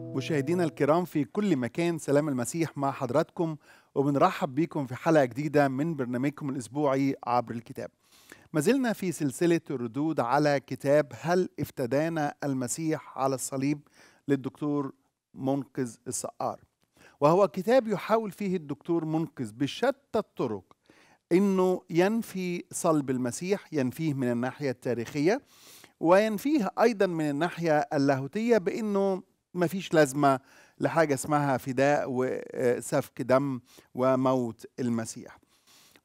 مشاهدينا الكرام في كل مكان سلام المسيح مع حضراتكم وبنرحب بكم في حلقة جديدة من برنامجكم الأسبوعي عبر الكتاب ما زلنا في سلسلة الردود على كتاب هل افتدانا المسيح على الصليب للدكتور منقذ السقار وهو كتاب يحاول فيه الدكتور منقذ بشتى الطرق انه ينفي صلب المسيح ينفيه من الناحيه التاريخيه وينفيه ايضا من الناحيه اللاهوتيه بانه ما فيش لازمة لحاجة اسمها فداء وسفك دم وموت المسيح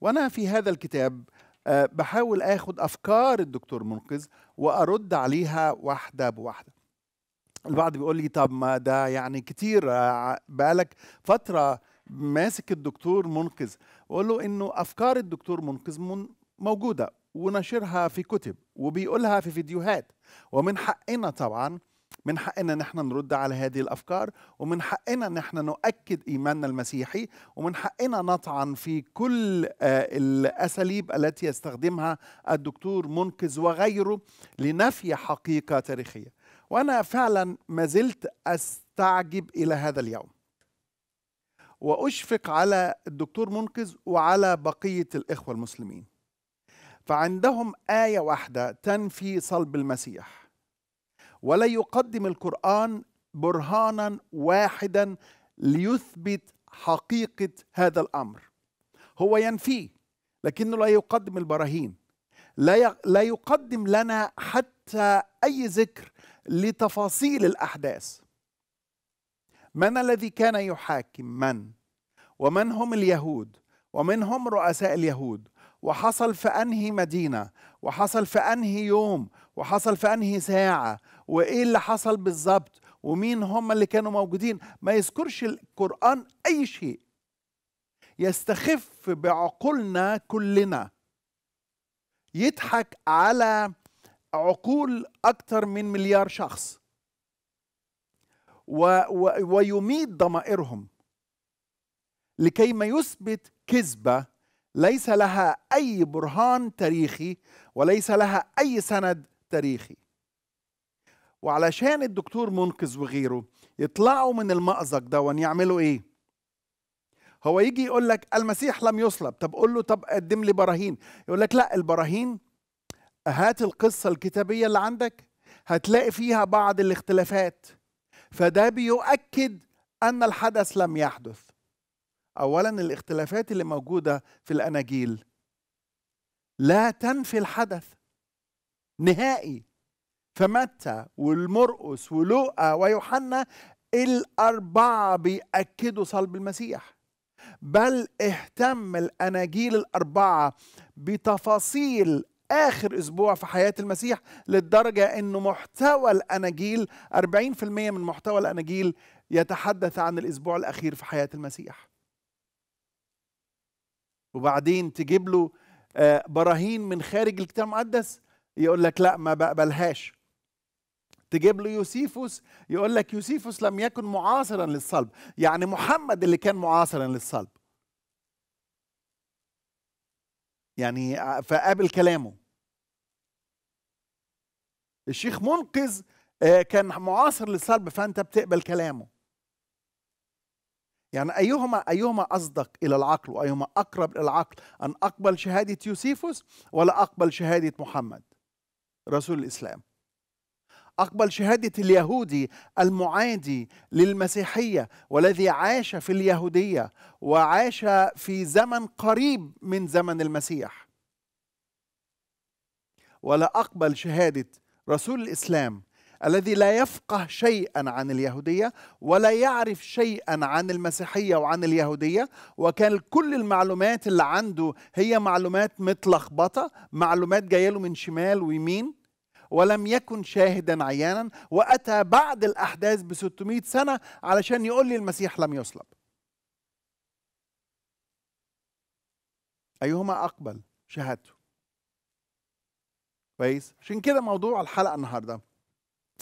وأنا في هذا الكتاب آه، بحاول أخد أفكار الدكتور منقذ وأرد عليها واحدة بواحدة البعض بيقول لي طب ما ده يعني كتير آه، بقالك فترة ماسك الدكتور منقذ بقول له انه افكار الدكتور منقذ موجوده ونشرها في كتب وبيقولها في فيديوهات ومن حقنا طبعا من حقنا ان احنا نرد على هذه الافكار ومن حقنا ان احنا نؤكد ايماننا المسيحي ومن حقنا نطعن في كل آه، الاساليب التي يستخدمها الدكتور منقذ وغيره لنفي حقيقه تاريخيه وانا فعلا ما زلت استعجب الى هذا اليوم واشفق على الدكتور منقذ وعلى بقيه الاخوه المسلمين فعندهم ايه واحده تنفي صلب المسيح ولا يقدم القرآن برهانا واحدا ليثبت حقيقة هذا الأمر هو ينفيه لكنه لا يقدم البراهين لا لا يقدم لنا حتى أي ذكر لتفاصيل الأحداث من الذي كان يحاكم من ومن هم اليهود ومن هم رؤساء اليهود وحصل في انهي مدينه وحصل في انهي يوم وحصل في انهي ساعه وايه اللي حصل بالظبط ومين هم اللي كانوا موجودين ما يذكرش القران اي شيء يستخف بعقولنا كلنا يضحك على عقول أكثر من مليار شخص و و ويميت ضمائرهم لكي ما يثبت كذبه ليس لها اي برهان تاريخي وليس لها اي سند تاريخي وعلشان الدكتور منقذ وغيره يطلعوا من المأزق ده يعملوا ايه هو يجي يقول لك المسيح لم يصلب طب قول له طب قدم لي براهين يقول لك لا البراهين هات القصة الكتابية اللي عندك هتلاقي فيها بعض الاختلافات فده بيؤكد أن الحدث لم يحدث اولا الاختلافات اللي موجوده في الاناجيل لا تنفي الحدث نهائي فمتى والمرقس ولوقا ويوحنا الاربعه بياكدوا صلب المسيح بل اهتم الاناجيل الاربعه بتفاصيل اخر اسبوع في حياه المسيح للدرجه انه محتوى الاناجيل 40% من محتوى الاناجيل يتحدث عن الاسبوع الاخير في حياه المسيح وبعدين تجيب له آه، براهين من خارج الكتاب المقدس يقول لك لا ما بقبلهاش تجيب له يوسيفوس يقول لك يوسيفوس لم يكن معاصرا للصلب يعني محمد اللي كان معاصرا للصلب يعني آه، فقابل كلامه الشيخ منقذ آه، كان معاصر للصلب فانت بتقبل كلامه يعني أيهما أيهما أصدق إلى العقل وأيهما أقرب إلى العقل أن أقبل شهادة يوسيفوس ولا أقبل شهادة محمد رسول الإسلام أقبل شهادة اليهودي المعادي للمسيحية والذي عاش في اليهودية وعاش في زمن قريب من زمن المسيح ولا أقبل شهادة رسول الإسلام الذي لا يفقه شيئا عن اليهوديه ولا يعرف شيئا عن المسيحيه وعن اليهوديه وكان كل المعلومات اللي عنده هي معلومات متلخبطه معلومات جايه له من شمال ويمين ولم يكن شاهدا عيانا واتى بعد الاحداث ب 600 سنه علشان يقول لي المسيح لم يصلب ايهما اقبل شهادته كويس عشان كده موضوع الحلقه النهارده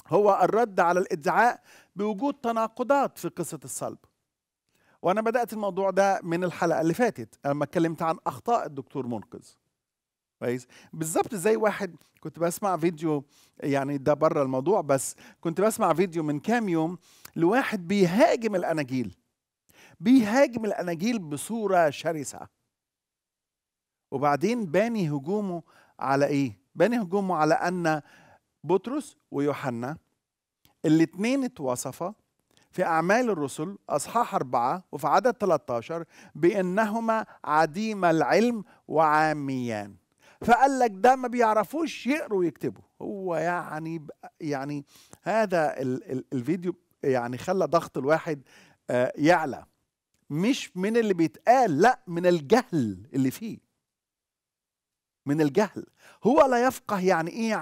هو الرد على الادعاء بوجود تناقضات في قصه الصلب وانا بدات الموضوع ده من الحلقه اللي فاتت لما اتكلمت عن اخطاء الدكتور منقذ كويس بالظبط زي واحد كنت بسمع فيديو يعني ده بره الموضوع بس كنت بسمع فيديو من كام يوم لواحد بيهاجم الاناجيل بيهاجم الاناجيل بصوره شرسه وبعدين باني هجومه على ايه باني هجومه على ان بطرس ويوحنا الاثنين اتوصفا في أعمال الرسل أصحاح أربعة وفي عدد 13 بأنهما عديم العلم وعاميان فقال لك ده ما بيعرفوش يقروا ويكتبوا هو يعني يعني هذا ال ال الفيديو يعني خلى ضغط الواحد آه يعلى مش من اللي بيتقال لا من الجهل اللي فيه من الجهل هو لا يفقه يعني ايه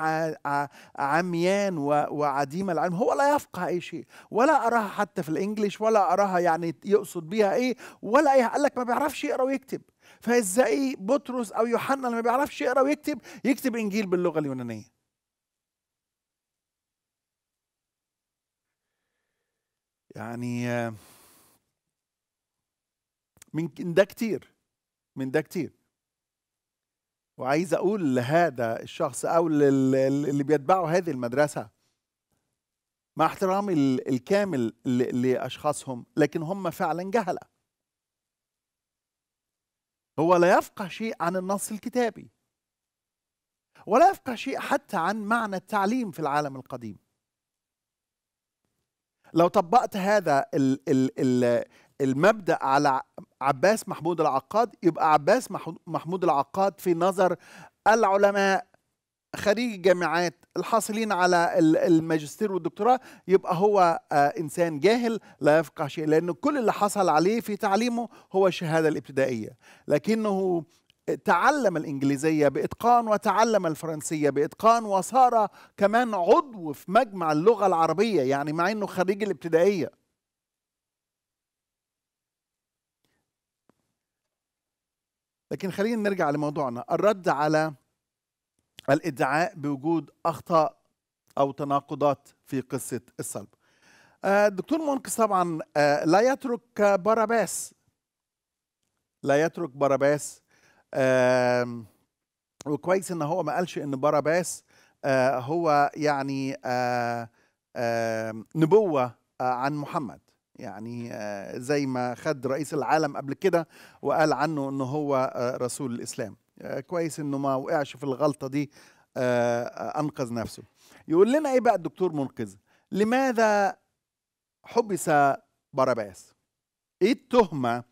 عميان وعديم العلم هو لا يفقه اي شيء ولا اراها حتى في الانجليش ولا اراها يعني يقصد بيها ايه ولا ايه قال لك ما بيعرفش يقرا ويكتب فازاي بطرس او يوحنا اللي ما بيعرفش يقرا ويكتب يكتب انجيل باللغه اليونانيه يعني من ده كتير من ده كتير وعايز اقول لهذا الشخص او اللي بيتبعوا هذه المدرسه مع احترامي الكامل لاشخاصهم لكن هم فعلا جهله هو لا يفقه شيء عن النص الكتابي ولا يفقه شيء حتى عن معنى التعليم في العالم القديم لو طبقت هذا ال ال ال المبدا على عباس محمود العقاد يبقى عباس محمود العقاد في نظر العلماء خريج الجامعات الحاصلين على الماجستير والدكتوراه يبقى هو آه، انسان جاهل لا يفقه شيء لان كل اللي حصل عليه في تعليمه هو الشهاده الابتدائيه لكنه تعلم الإنجليزية بإتقان وتعلم الفرنسية بإتقان وصار كمان عضو في مجمع اللغة العربية يعني مع أنه خريج الابتدائية لكن خلينا نرجع لموضوعنا الرد على الادعاء بوجود اخطاء او تناقضات في قصه الصلب الدكتور آه، منقذ طبعا آه، لا يترك باراباس لا يترك باراباس وكويس ان هو ما قالش ان باراباس آه، هو يعني نبوه عن محمد يعني آه، زي ما خد رئيس العالم قبل كده وقال عنه انه هو آه، رسول الاسلام آه، كويس انه ما وقعش في الغلطه دي انقذ نفسه يقول لنا ايه بقى الدكتور منقذ لماذا حبس باراباس ايه التهمه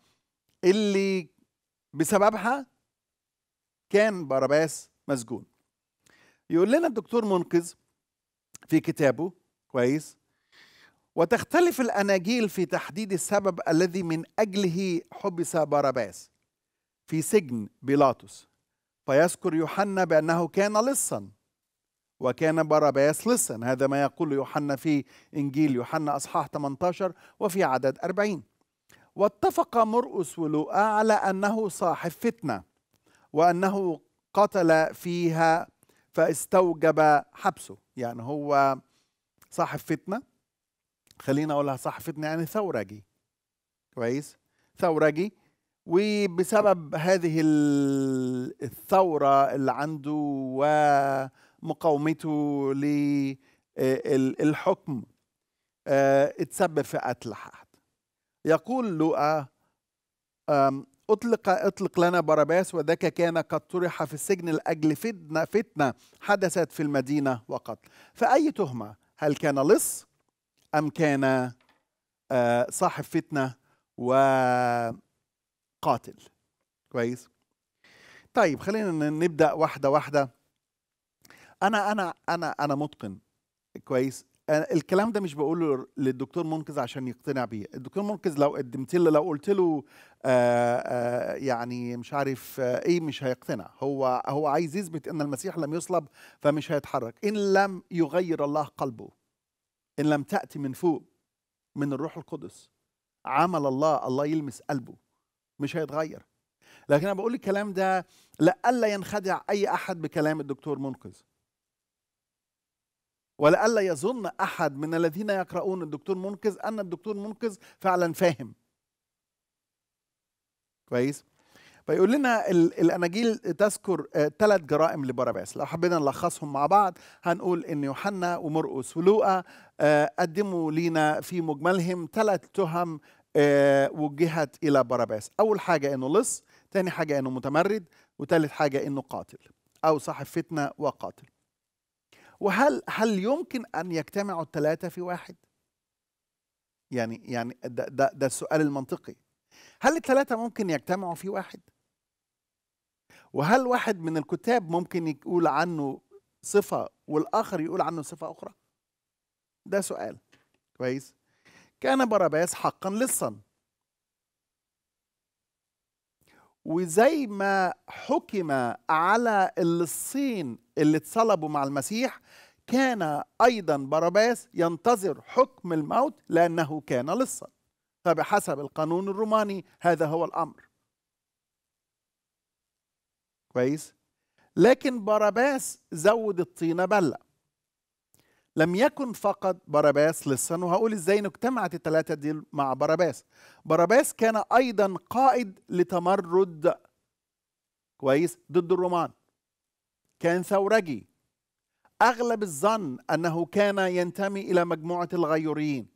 اللي بسببها كان باراباس مسجون يقول لنا الدكتور منقذ في كتابه كويس وتختلف الأناجيل في تحديد السبب الذي من أجله حبس باراباس في سجن بيلاطس فيذكر يوحنا بأنه كان لصا وكان باراباس لصا هذا ما يقول يوحنا في إنجيل يوحنا أصحاح 18 وفي عدد 40 واتفق مرقس ولوقا على أنه صاحب فتنة وأنه قتل فيها فاستوجب حبسه يعني هو صاحب فتنه خلينا اقولها صح فتنه يعني ثورجي كويس ثورجي وبسبب هذه الثوره اللي عنده ومقاومته للحكم آه، اتسبب في قتل حد يقول لوقا أطلق أطلق لنا باراباس وذاك كان قد طرح في السجن لأجل فتنة فتنة حدثت في المدينة وقتل فأي تهمة هل كان لص أم كان آه، صاحب فتنة وقاتل كويس طيب خلينا نبدأ واحدة واحدة أنا أنا أنا أنا متقن كويس آه، الكلام ده مش بقوله للدكتور منقذ عشان يقتنع بيه الدكتور منقذ لو قدمت له لو قلت له آآ آه، آآ يعني مش عارف ايه مش هيقتنع هو هو عايز يثبت ان المسيح لم يصلب فمش هيتحرك ان لم يغير الله قلبه إن لم تأتي من فوق من الروح القدس عمل الله الله يلمس قلبه مش هيتغير لكن أنا بقول الكلام ده لألا ينخدع أي أحد بكلام الدكتور منقذ ولألا يظن أحد من الذين يقرؤون الدكتور منقذ أن الدكتور منقذ فعلا فاهم كويس فيقول لنا الاناجيل تذكر آه، ثلاث جرائم لباراباس لو حبينا نلخصهم مع بعض هنقول ان يوحنا ومرقس ولوقا آه، قدموا لينا في مجملهم ثلاث تهم آه، وجهت الى باراباس اول حاجه انه لص تاني حاجه انه متمرد وثالث حاجه انه قاتل او صاحب فتنه وقاتل وهل هل يمكن ان يجتمعوا الثلاثه في واحد يعني يعني ده, ده ده السؤال المنطقي هل الثلاثه ممكن يجتمعوا في واحد وهل واحد من الكتاب ممكن يقول عنه صفة والآخر يقول عنه صفة أخرى ده سؤال كويس كان باراباس حقا لصا وزي ما حكم على اللصين اللي اتصلبوا مع المسيح كان أيضا باراباس ينتظر حكم الموت لأنه كان لصا فبحسب القانون الروماني هذا هو الأمر كويس لكن باراباس زود الطينة بلة لم يكن فقط باراباس لسان وهقول ازاي ان اجتمعت الثلاثة دي مع باراباس باراباس كان ايضا قائد لتمرد كويس ضد الرومان كان ثورجي اغلب الظن انه كان ينتمي الى مجموعة الغيوريين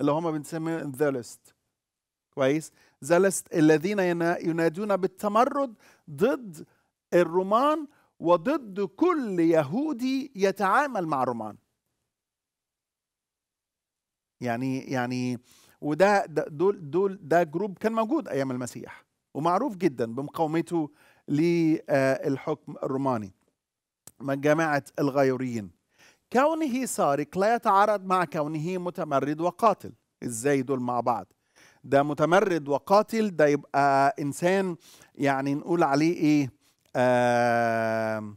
اللي هم بنسميهم ذلست كويس ذلست الذين ينادون بالتمرد ضد الرومان وضد كل يهودي يتعامل مع الرومان يعني يعني وده دول دول ده جروب كان موجود ايام المسيح ومعروف جدا بمقاومته للحكم الروماني من جماعه الغيوريين كونه سارق لا يتعارض مع كونه متمرد وقاتل ازاي دول مع بعض ده متمرد وقاتل ده يبقى انسان يعني نقول عليه ايه آه،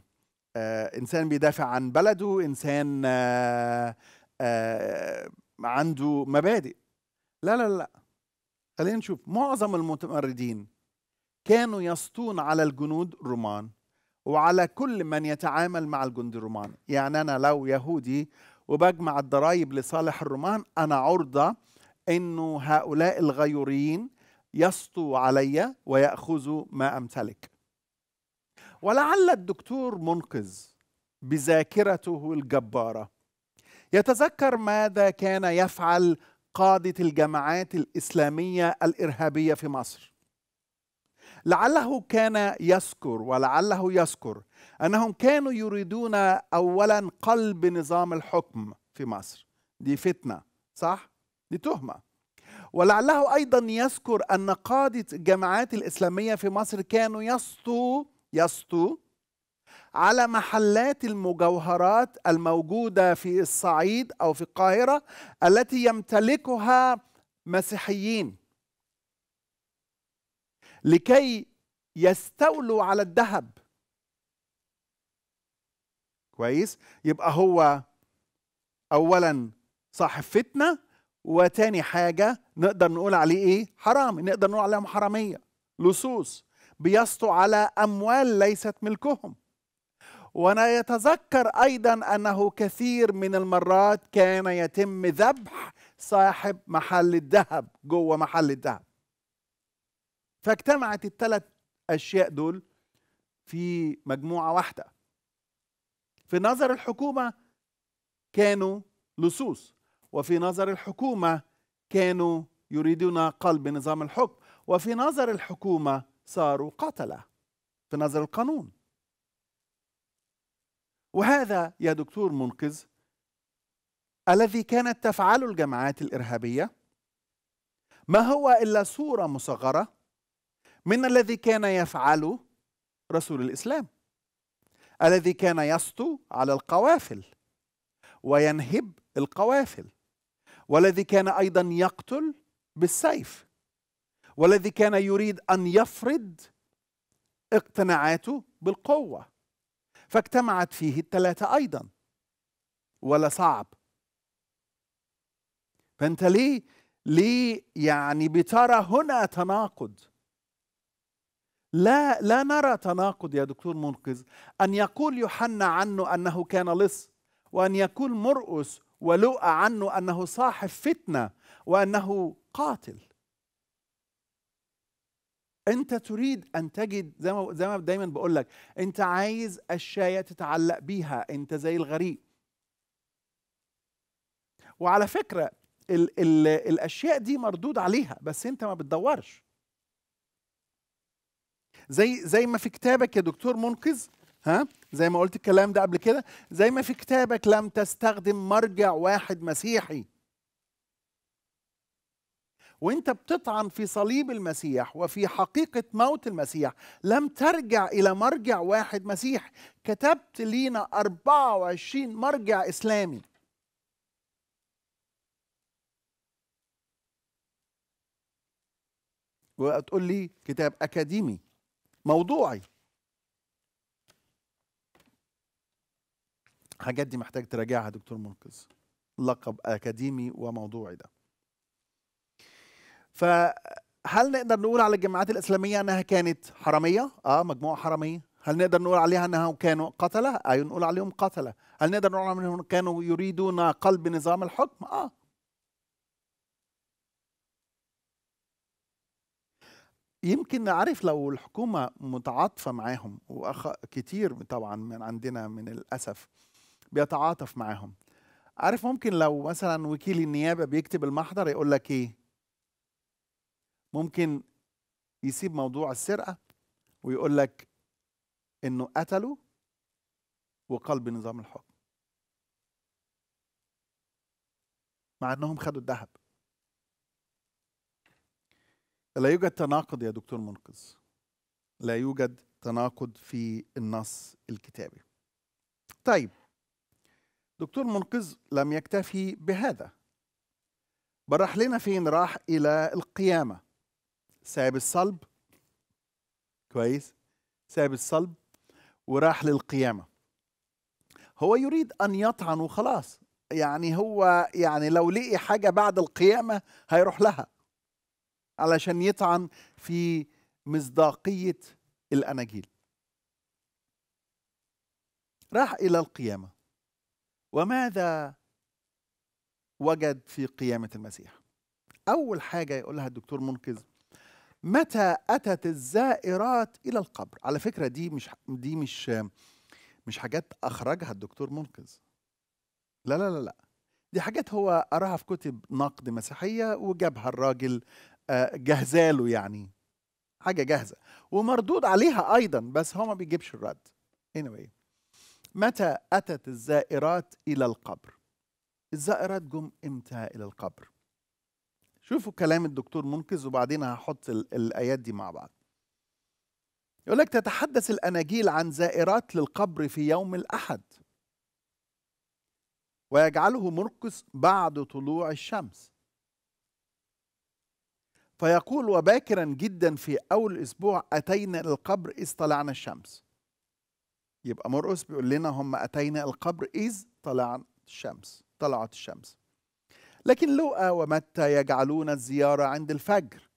انسان بيدافع عن بلده انسان آه، آه، عنده مبادئ لا لا لا خلينا نشوف معظم المتمردين كانوا يسطون على الجنود الرومان وعلى كل من يتعامل مع الجندي الرومان يعني أنا لو يهودي وبجمع الضرائب لصالح الرومان أنا عرضة أنه هؤلاء الغيوريين يسطوا علي ويأخذوا ما أمتلك ولعل الدكتور منقذ بذاكرته الجباره يتذكر ماذا كان يفعل قاده الجماعات الاسلاميه الارهابيه في مصر لعله كان يذكر ولعله يذكر انهم كانوا يريدون اولا قلب نظام الحكم في مصر دي فتنه صح دي تهمه ولعله ايضا يذكر ان قاده الجماعات الاسلاميه في مصر كانوا يسطوا يسطو على محلات المجوهرات الموجوده في الصعيد او في القاهره التي يمتلكها مسيحيين لكي يستولوا على الذهب كويس يبقى هو اولا صاحب فتنه وتاني حاجه نقدر نقول عليه ايه حرام نقدر نقول عليهم حراميه لصوص بيسطوا على اموال ليست ملكهم وانا يتذكر ايضا انه كثير من المرات كان يتم ذبح صاحب محل الذهب جوه محل الذهب فاجتمعت الثلاث اشياء دول في مجموعه واحده في نظر الحكومه كانوا لصوص وفي نظر الحكومه كانوا يريدون قلب نظام الحكم وفي نظر الحكومه صاروا قتلة في نظر القانون وهذا يا دكتور منقذ الذي كانت تفعله الجماعات الإرهابية ما هو إلا صورة مصغرة من الذي كان يفعله رسول الإسلام الذي كان يسطو على القوافل وينهب القوافل والذي كان أيضا يقتل بالسيف والذي كان يريد ان يفرض اقتناعاته بالقوه فاجتمعت فيه الثلاثه ايضا ولا صعب فانت ليه ليه يعني بترى هنا تناقض لا لا نرى تناقض يا دكتور منقذ ان يقول يوحنا عنه انه كان لص وان يقول مرقس ولؤى عنه انه صاحب فتنه وانه قاتل انت تريد ان تجد زي ما زي ما دايما بقول لك انت عايز اشياء تتعلق بيها انت زي الغريق وعلى فكره الـ الـ الاشياء دي مردود عليها بس انت ما بتدورش زي زي ما في كتابك يا دكتور منقذ ها زي ما قلت الكلام ده قبل كده زي ما في كتابك لم تستخدم مرجع واحد مسيحي وانت بتطعن في صليب المسيح وفي حقيقه موت المسيح لم ترجع الى مرجع واحد مسيح كتبت لينا 24 مرجع اسلامي وتقول لي كتاب اكاديمي موضوعي الحاجات دي محتاج تراجعها دكتور منقذ لقب اكاديمي وموضوعي ده فهل نقدر نقول على الجماعات الاسلاميه انها كانت حراميه؟ اه مجموعه حراميه. هل نقدر نقول عليها انهم كانوا قتله؟ اي آه نقول عليهم قتله. هل نقدر نقول انهم كانوا يريدون قلب نظام الحكم؟ اه يمكن عارف لو الحكومة متعاطفة معاهم وأخ كتير طبعا من عندنا من الأسف بيتعاطف معاهم عارف ممكن لو مثلا وكيل النيابة بيكتب المحضر يقول لك إيه ممكن يسيب موضوع السرقه ويقول لك انه قتله وقلب نظام الحكم مع انهم خدوا الذهب لا يوجد تناقض يا دكتور منقذ لا يوجد تناقض في النص الكتابي طيب دكتور منقذ لم يكتفي بهذا برح لنا فين راح الى القيامه ساب الصلب كويس ساب الصلب وراح للقيامة هو يريد أن يطعن وخلاص يعني هو يعني لو لقي حاجة بعد القيامة هيروح لها علشان يطعن في مصداقية الأناجيل راح إلى القيامة وماذا وجد في قيامة المسيح أول حاجة يقولها الدكتور منقذ متى أتت الزائرات إلى القبر على فكرة دي مش دي مش مش حاجات أخرجها الدكتور منقذ لا لا لا لا دي حاجات هو قراها في كتب نقد مسيحية وجابها الراجل آه، جهزاله يعني حاجة جاهزة ومردود عليها أيضا بس هو ما بيجيبش الرد anyway متى أتت الزائرات إلى القبر الزائرات جم إمتى إلى القبر شوفوا كلام الدكتور منقذ وبعدين هحط الايات دي مع بعض يقول لك تتحدث الاناجيل عن زائرات للقبر في يوم الاحد ويجعله مرقص بعد طلوع الشمس فيقول وباكرا جدا في اول اسبوع اتينا القبر اذ طلعنا الشمس يبقى مرقص بيقول لنا هم اتينا القبر اذ طلعت الشمس طلعت الشمس لكن لوقا آه ومتى يجعلون الزيارة عند الفجر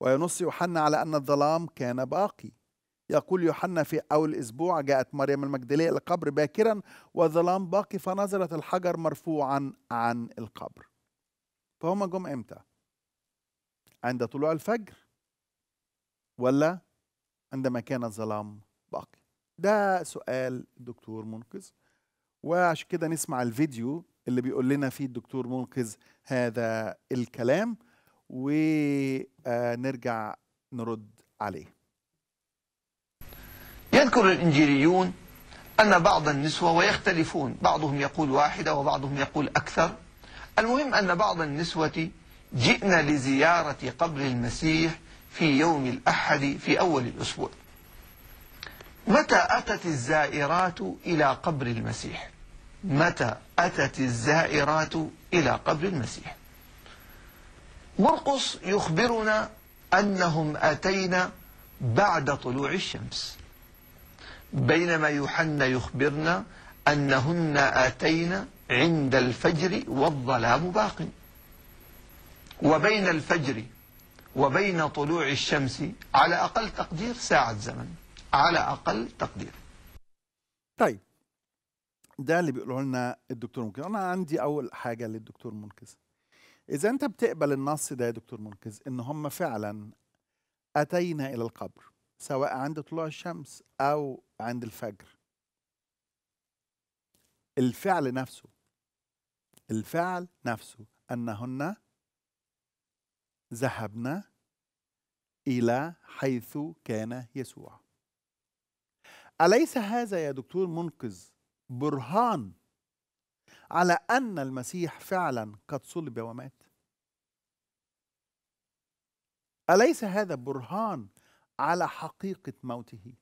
وينص يوحنا على أن الظلام كان باقي يقول يوحنا في أول أسبوع جاءت مريم المجدلية إلى القبر باكرا والظلام باقي فنظرت الحجر مرفوعا عن القبر فهم جم إمتى؟ عند طلوع الفجر ولا عندما كان الظلام باقي ده سؤال دكتور منقذ وعشان كده نسمع الفيديو اللي بيقول لنا فيه الدكتور منقذ هذا الكلام ونرجع آه، نرد عليه يذكر الإنجيليون أن بعض النسوة ويختلفون بعضهم يقول واحدة وبعضهم يقول أكثر المهم أن بعض النسوة جئنا لزيارة قبر المسيح في يوم الأحد في أول الأسبوع متى أتت الزائرات إلى قبر المسيح متى أتت الزائرات إلى قبر المسيح مرقص يخبرنا أنهم أتينا بعد طلوع الشمس بينما يوحنا يخبرنا أنهن أتينا عند الفجر والظلام باق وبين الفجر وبين طلوع الشمس على أقل تقدير ساعة زمن على أقل تقدير طيب ده اللي بيقوله لنا الدكتور منقذ انا عندي اول حاجه للدكتور منقذ اذا انت بتقبل النص ده يا دكتور منقذ ان هم فعلا اتينا الى القبر سواء عند طلوع الشمس او عند الفجر الفعل نفسه الفعل نفسه انهن ذهبنا الى حيث كان يسوع اليس هذا يا دكتور منقذ برهان على أن المسيح فعلا قد صلب ومات أليس هذا برهان على حقيقة موته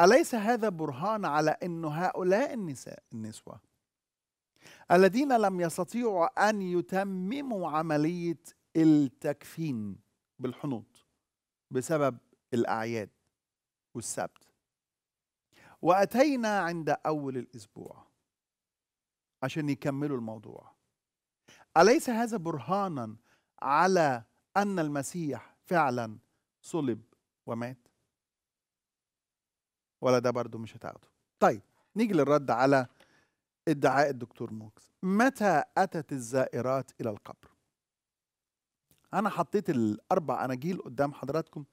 أليس هذا برهان على أن هؤلاء النساء النسوة الذين لم يستطيعوا أن يتمموا عملية التكفين بالحنوط بسبب الأعياد والسبت وأتينا عند أول الأسبوع عشان يكملوا الموضوع أليس هذا برهانا على أن المسيح فعلا صلب ومات ولا ده برضو مش هتاخده طيب نيجي للرد على ادعاء الدكتور موكس متى أتت الزائرات إلى القبر أنا حطيت الأربع أناجيل قدام حضراتكم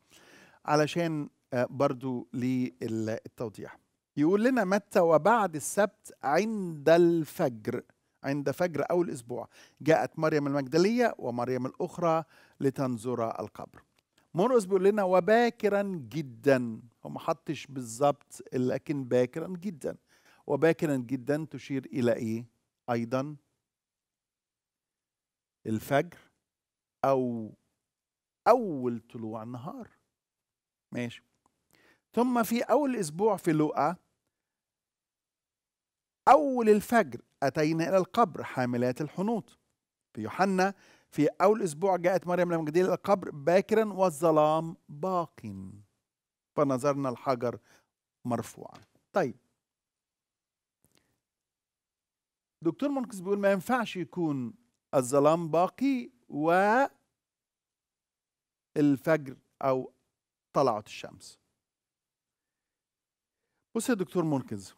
علشان آه، برضو للتوضيح يقول لنا متى وبعد السبت عند الفجر عند فجر أول أسبوع جاءت مريم المجدلية ومريم الأخرى لتنظر القبر مرقس بيقول لنا وباكرا جدا هو ما حطش بالظبط لكن باكرا جدا وباكرا جدا تشير إلى إيه أيضا الفجر أو أول طلوع النهار ماشي ثم في أول أسبوع في لوقا أول الفجر أتينا إلى القبر حاملات الحنوط في يوحنا في أول أسبوع جاءت مريم المجدلية إلى القبر باكرا والظلام باق فنظرنا الحجر مرفوعا طيب دكتور منقذ بيقول ما ينفعش يكون الظلام باقي و الفجر أو طلعت الشمس بص يا دكتور منقذ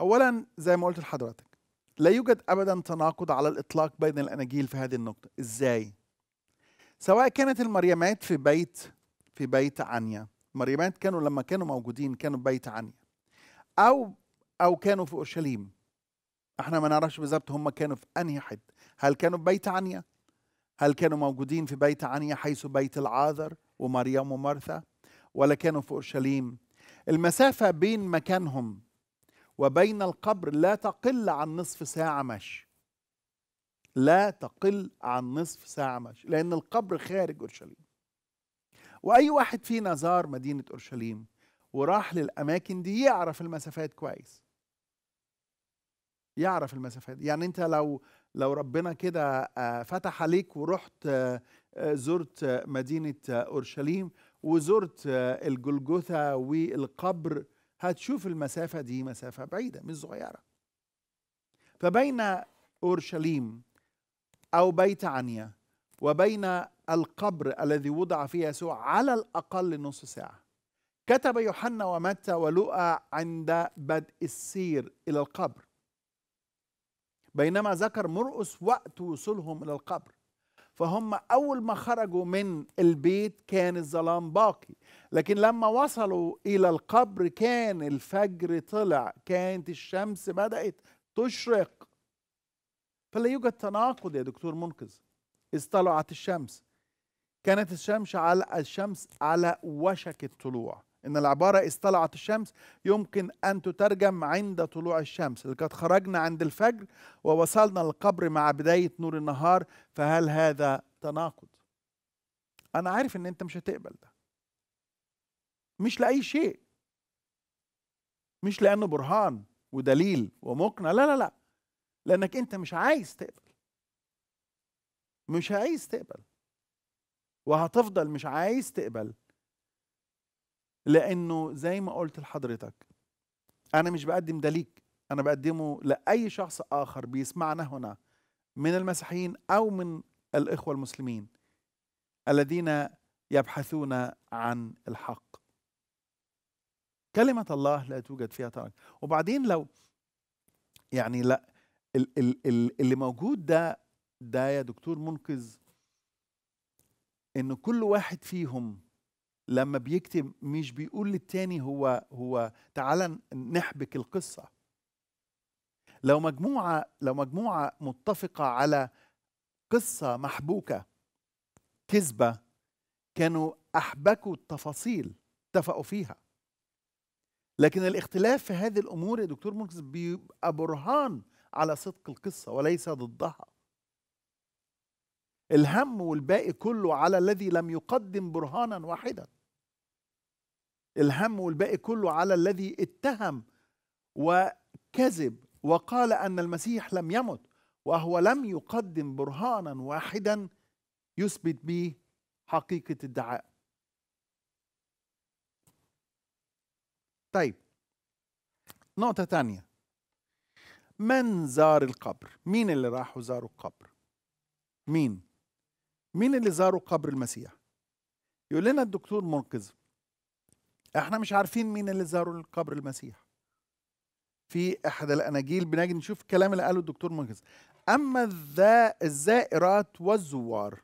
اولا زي ما قلت لحضرتك لا يوجد ابدا تناقض على الاطلاق بين الاناجيل في هذه النقطه ازاي سواء كانت المريمات في بيت في بيت عنيا المريمات كانوا لما كانوا موجودين كانوا في بيت عنيا او او كانوا في اورشليم احنا ما نعرفش بالظبط هم كانوا في انهي حته هل كانوا في بيت عنيا هل كانوا موجودين في بيت عنيا حيث بيت العاذر ومريم ومرثا ولا كانوا في اورشليم المسافه بين مكانهم وبين القبر لا تقل عن نصف ساعة مشي لا تقل عن نصف ساعة مشي لأن القبر خارج أورشليم وأي واحد فينا زار مدينة أورشليم وراح للأماكن دي يعرف المسافات كويس يعرف المسافات يعني أنت لو لو ربنا كده آه، فتح عليك ورحت آه، آه، زرت مدينة أورشليم وزرت الجلجثة والقبر هتشوف المسافة دي مسافة بعيدة مش صغيرة فبين أورشليم أو بيت عنيا وبين القبر الذي وضع فيه يسوع على الأقل نص ساعة كتب يوحنا ومتى ولوقا عند بدء السير إلى القبر بينما ذكر مرقس وقت وصولهم إلى القبر فهم أول ما خرجوا من البيت كان الظلام باقي لكن لما وصلوا إلى القبر كان الفجر طلع كانت الشمس بدأت تشرق فلا يوجد تناقض يا دكتور منقذ إذ طلعت الشمس كانت الشمس على الشمس على وشك الطلوع إن العبارة إذ طلعت الشمس يمكن أن تترجم عند طلوع الشمس لقد خرجنا عند الفجر ووصلنا القبر مع بداية نور النهار فهل هذا تناقض أنا عارف إن أنت مش هتقبل ده مش لأي شيء مش لأنه برهان ودليل ومقنع لا لا لا لأنك أنت مش عايز تقبل مش عايز تقبل وهتفضل مش عايز تقبل لانه زي ما قلت لحضرتك انا مش بقدم ده ليك انا بقدمه لاي شخص اخر بيسمعنا هنا من المسيحيين او من الاخوه المسلمين الذين يبحثون عن الحق كلمه الله لا توجد فيها ترك وبعدين لو يعني لا اللي موجود ده ده يا دكتور منقذ ان كل واحد فيهم لما بيكتب مش بيقول للتاني هو هو تعالى نحبك القصه لو مجموعه لو مجموعه متفقه على قصه محبوكه كذبه كانوا احبكوا التفاصيل اتفقوا فيها لكن الاختلاف في هذه الامور يا دكتور مركز بيبقى برهان على صدق القصه وليس ضدها الهم والباقي كله على الذي لم يقدم برهانا واحدا الهم والباقي كله على الذي اتهم وكذب وقال ان المسيح لم يمت وهو لم يقدم برهانا واحدا يثبت به حقيقه الدعاء طيب نقطه تانية من زار القبر مين اللي راحوا زاروا القبر مين مين اللي زاروا قبر المسيح يقول لنا الدكتور منقذ احنا مش عارفين مين اللي زاروا القبر المسيح في احد الاناجيل بنجي نشوف الكلام اللي قاله الدكتور مجز اما الذا الزائرات والزوار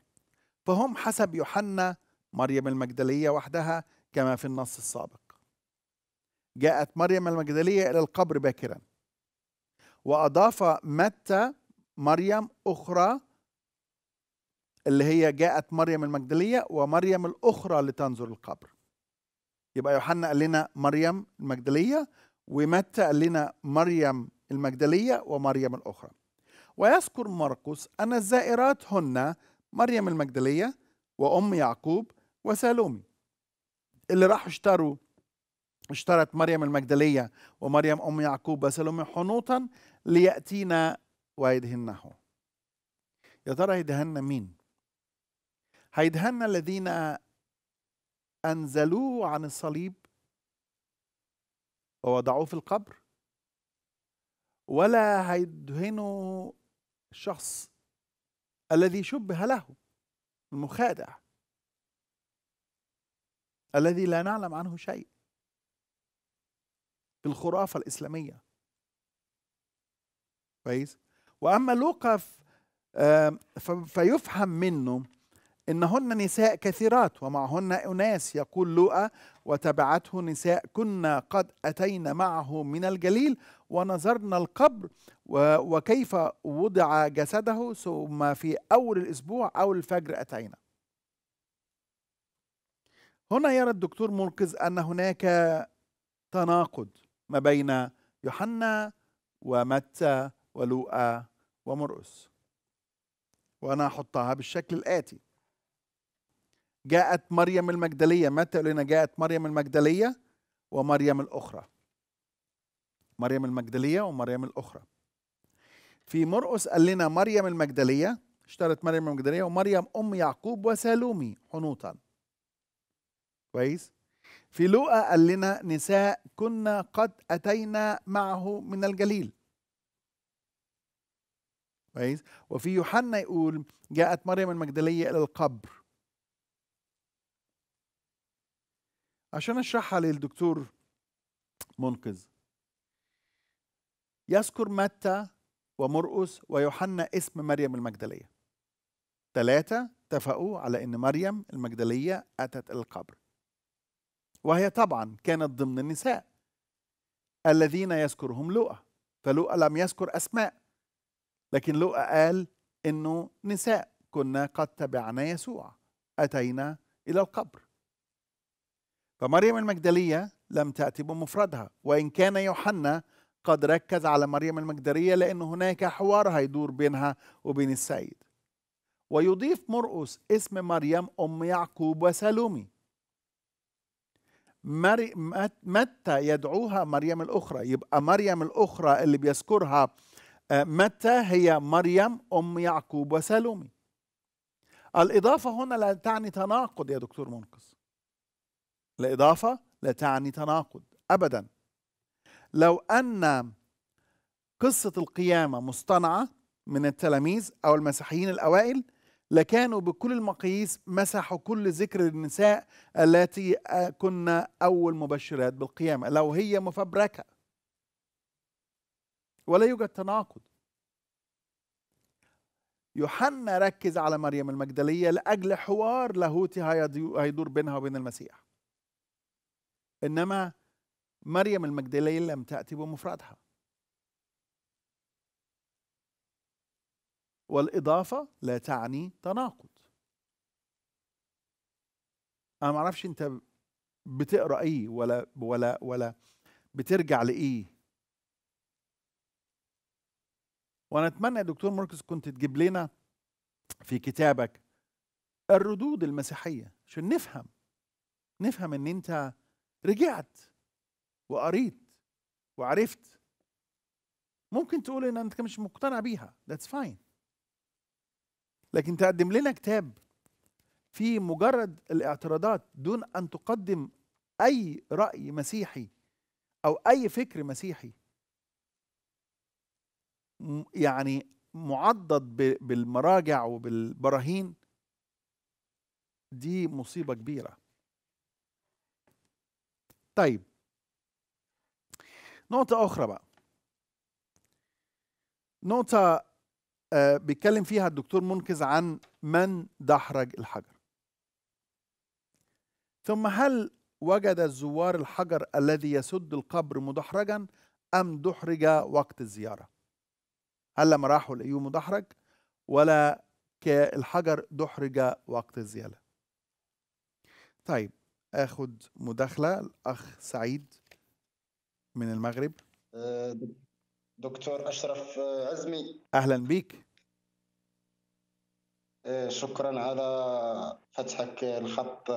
فهم حسب يوحنا مريم المجدليه وحدها كما في النص السابق جاءت مريم المجدليه الى القبر باكرا واضاف متى مريم اخرى اللي هي جاءت مريم المجدليه ومريم الاخرى لتنظر القبر يبقى يوحنا قال لنا مريم المجدليه ومتى قال لنا مريم المجدليه ومريم الاخرى ويذكر مرقس ان الزائرات هن مريم المجدليه وام يعقوب وسالومي اللي راحوا اشتروا اشترت مريم المجدليه ومريم ام يعقوب وسالومي حنوطا لياتينا ويدهنه يا ترى يدهن مين هيدهن الذين أنزلوه عن الصليب ووضعوه في القبر ولا هيدهنوا الشخص الذي شبه له المخادع الذي لا نعلم عنه شيء في الخرافة الإسلامية كويس وأما لوقا آه، فيفهم منه إنهن نساء كثيرات ومعهن أناس يقول لوقا وتبعته نساء كنا قد أتينا معه من الجليل ونظرنا القبر وكيف وضع جسده ثم في أول الأسبوع أو الفجر أتينا هنا يرى الدكتور منقذ أن هناك تناقض ما بين يوحنا ومتى ولوقا ومرقس وأنا أحطها بالشكل الآتي جاءت مريم المجدلية متى يقول لنا جاءت مريم المجدلية ومريم الأخرى مريم المجدلية ومريم الأخرى في مرقس قال لنا مريم المجدلية اشترت مريم المجدلية ومريم أم يعقوب وسالومي حنوطا كويس في لوقا قال لنا نساء كنا قد أتينا معه من الجليل كويس وفي يوحنا يقول جاءت مريم المجدلية إلى القبر عشان اشرحها للدكتور منقذ يذكر متى ومرقس ويوحنا اسم مريم المجدليه ثلاثه اتفقوا على ان مريم المجدليه اتت القبر وهي طبعا كانت ضمن النساء الذين يذكرهم لؤى فلؤى لم يذكر اسماء لكن لؤى قال انه نساء كنا قد تبعنا يسوع اتينا الى القبر فمريم المجدلية لم تأتي بمفردها وإن كان يوحنا قد ركز على مريم المجدلية لأن هناك حوار هيدور بينها وبين السيد ويضيف مرقس اسم مريم أم يعقوب وسالومي مري متى يدعوها مريم الأخرى يبقى مريم الأخرى اللي بيذكرها آه، متى هي مريم أم يعقوب وسالومي الإضافة هنا لا تعني تناقض يا دكتور منقذ الإضافة لا تعني تناقض أبدا لو أن قصة القيامة مصطنعة من التلاميذ أو المسيحيين الأوائل لكانوا بكل المقاييس مسحوا كل ذكر النساء التي كنا أول مبشرات بالقيامة لو هي مفبركة ولا يوجد تناقض يوحنا ركز على مريم المجدلية لأجل حوار لاهوتي هيدور بينها وبين المسيح إنما مريم المجدلية لم تأتي بمفردها والإضافة لا تعني تناقض أنا معرفش أنت بتقرأ إيه ولا ولا ولا بترجع لإيه وأنا أتمنى يا دكتور مركز كنت تجيب لنا في كتابك الردود المسيحية عشان نفهم نفهم إن أنت رجعت وقريت وعرفت ممكن تقول ان انت مش مقتنع بيها ذاتس فاين لكن تقدم لنا كتاب في مجرد الاعتراضات دون ان تقدم اي راي مسيحي او اي فكر مسيحي يعني معضد بالمراجع وبالبراهين دي مصيبه كبيره طيب نقطة أخرى بقى نقطة آه بيتكلم فيها الدكتور منقذ عن من دحرج الحجر ثم هل وجد الزوار الحجر الذي يسد القبر مدحرجا أم دحرج وقت الزيارة هل لما راحوا لقيوه مدحرج ولا كالحجر دحرج وقت الزيارة طيب اخد مداخله الاخ سعيد من المغرب آه، دكتور اشرف آه، عزمي اهلا بك آه، شكرا على فتحك الخط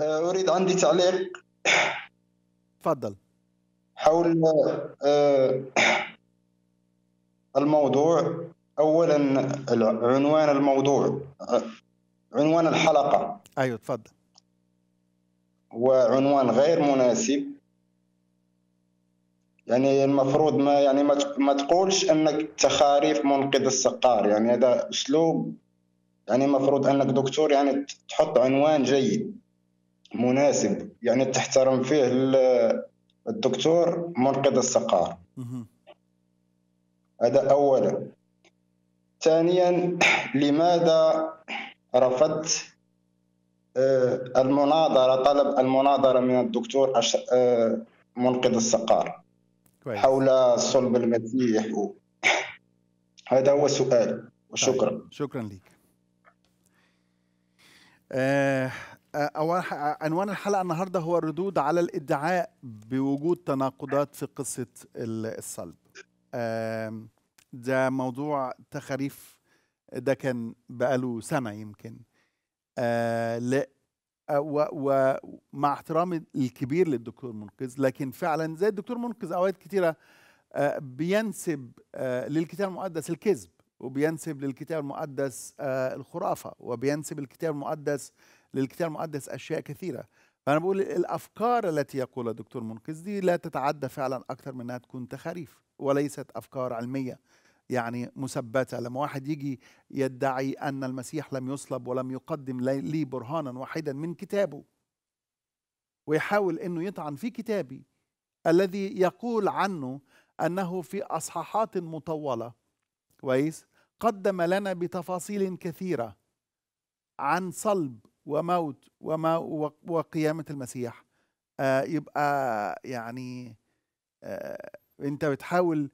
اريد عندي تعليق تفضل حول الموضوع اولا عنوان الموضوع عنوان الحلقه ايوه تفضل وعنوان غير مناسب يعني المفروض ما يعني ما, ما تقولش انك تخاريف منقذ السقار يعني هذا اسلوب يعني المفروض انك دكتور يعني تحط عنوان جيد مناسب يعني تحترم فيه الدكتور منقذ السقار هذا اولا ثانيا لماذا رفضت آه، المناظره طلب المناظره من الدكتور آه، منقذ السقار كويس. حول صلب المسيح و... هذا هو السؤال وشكرا طيب. شكرا لك آه, آه، أول عنوان الحلقة النهاردة هو الردود على الادعاء بوجود تناقضات في قصة الصلب آه ده موضوع تخريف ده كان بقاله سنة يمكن آه، آه، ومع احترامي الكبير للدكتور منقذ لكن فعلا زي الدكتور منقذ اوقات كثيره آه، بينسب للكتاب المقدس الكذب وبينسب للكتاب المقدس الخرافه وبينسب الكتاب المقدس للكتاب المقدس اشياء كثيره فانا بقول الافكار التي يقولها الدكتور منقذ دي لا تتعدى فعلا اكثر من انها تكون تخاريف وليست افكار علميه يعني مثبتة لما واحد يجي يدعي أن المسيح لم يصلب ولم يقدم لي برهانا واحدا من كتابه ويحاول أنه يطعن في كتابي الذي يقول عنه أنه في أصحاحات مطولة كويس قدم لنا بتفاصيل كثيرة عن صلب وموت وما وقيامة المسيح آه يبقى يعني آه أنت بتحاول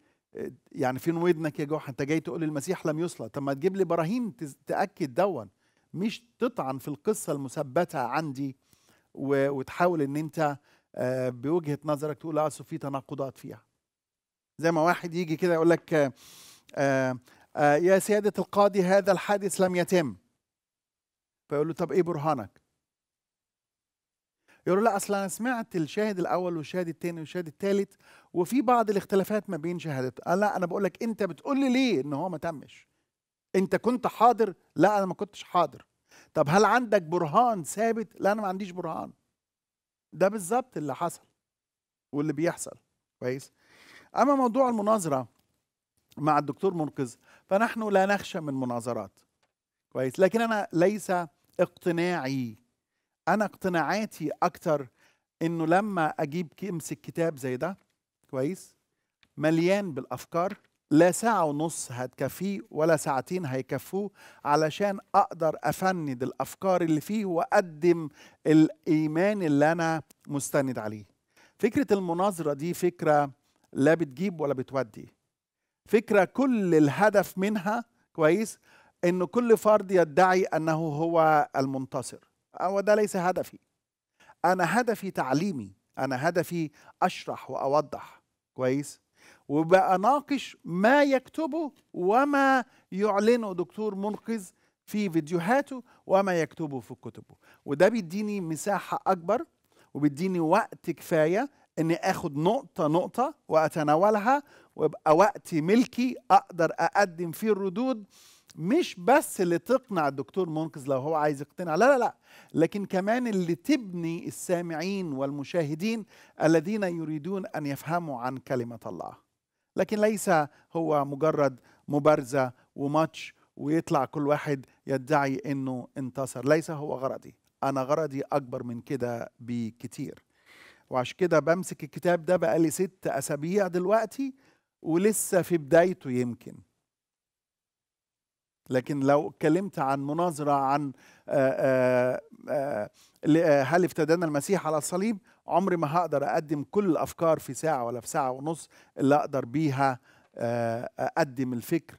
يعني فين ودنك يا جوح انت جاي تقول المسيح لم يصلى طب ما تجيب لي براهين تاكد دون مش تطعن في القصه المثبته عندي وتحاول ان انت آه، بوجهه نظرك تقول اصل آه، في تناقضات فيها زي ما واحد يجي كده يقول لك آه، يا سياده القاضي هذا الحادث لم يتم فيقول له طب ايه برهانك يقولوا لا اصل انا سمعت الشاهد الاول والشاهد الثاني والشاهد الثالث وفي بعض الاختلافات ما بين شهادات قال لا انا بقول لك انت بتقول لي ليه ان هو ما تمش انت كنت حاضر لا انا ما كنتش حاضر طب هل عندك برهان ثابت لا انا ما عنديش برهان ده بالظبط اللي حصل واللي بيحصل كويس اما موضوع المناظره مع الدكتور منقذ فنحن لا نخشى من مناظرات كويس لكن انا ليس اقتناعي انا اقتناعاتي اكتر انه لما اجيب امسك كتاب زي ده كويس مليان بالافكار لا ساعة ونص هتكفيه ولا ساعتين هيكفوه علشان أقدر أفند الأفكار اللي فيه وأقدم الإيمان اللي أنا مستند عليه فكرة المناظرة دي فكرة لا بتجيب ولا بتودي فكرة كل الهدف منها كويس إن كل فرد يدعي أنه هو المنتصر هو ده ليس هدفي انا هدفي تعليمي انا هدفي اشرح واوضح كويس وبأناقش ما يكتبه وما يعلنه دكتور منقذ في فيديوهاته وما يكتبه في كتبه وده بيديني مساحه اكبر وبيديني وقت كفايه اني اخد نقطه نقطه واتناولها ويبقى وقت ملكي اقدر اقدم فيه الردود مش بس اللي تقنع الدكتور منقذ لو هو عايز يقتنع لا لا لا لكن كمان اللي تبني السامعين والمشاهدين الذين يريدون ان يفهموا عن كلمه الله لكن ليس هو مجرد مبارزه وماتش ويطلع كل واحد يدعي انه انتصر ليس هو غرضي انا غرضي اكبر من كده بكتير وعشان كده بمسك الكتاب ده بقالي ست اسابيع دلوقتي ولسه في بدايته يمكن لكن لو اتكلمت عن مناظرة عن آآ آه، آآ آه، آه، هل افتدانا المسيح على الصليب عمري ما هقدر أقدم كل الأفكار في ساعة ولا في ساعة ونص اللي أقدر بيها أقدم الفكر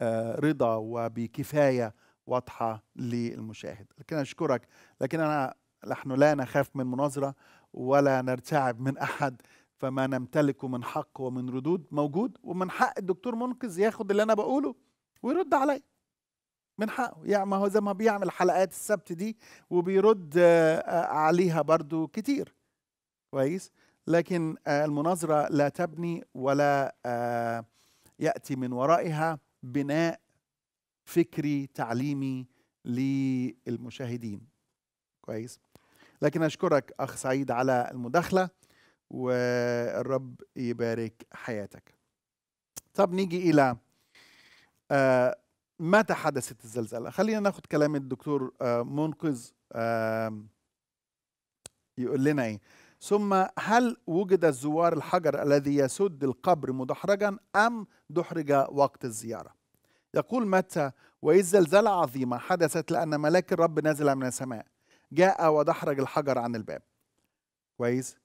برضا وبكفاية واضحة للمشاهد لكن أشكرك لكن أنا نحن لا نخاف من مناظرة ولا نرتعب من أحد فما نمتلكه من حق ومن ردود موجود ومن حق الدكتور منقذ ياخد اللي أنا بقوله ويرد عليا من حقه يعني ما هو زي ما بيعمل حلقات السبت دي وبيرد آه، آه، عليها برضو كتير كويس لكن آه، المناظرة لا تبني ولا يأتي من ورائها بناء فكري تعليمي للمشاهدين كويس لكن أشكرك أخ سعيد على المداخلة والرب يبارك حياتك طب نيجي إلى آه، متى حدثت الزلزلة؟ خلينا ناخد كلام الدكتور آه، منقذ يقول لنا ايه ثم هل وجد الزوار الحجر الذي يسد القبر مدحرجا أم دحرج وقت الزيارة يقول متى وإذ زلزلة عظيمة حدثت لأن ملاك الرب نزل من السماء جاء ودحرج الحجر عن الباب كويس